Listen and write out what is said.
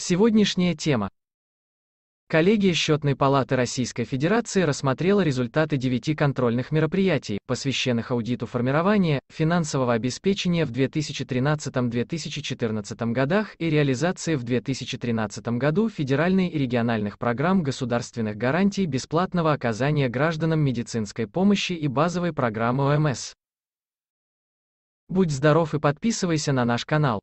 Сегодняшняя тема. Коллегия Счетной палаты Российской Федерации рассмотрела результаты девяти контрольных мероприятий, посвященных аудиту формирования финансового обеспечения в 2013-2014 годах и реализации в 2013 году федеральной и региональных программ государственных гарантий бесплатного оказания гражданам медицинской помощи и базовой программы ОМС. Будь здоров и подписывайся на наш канал.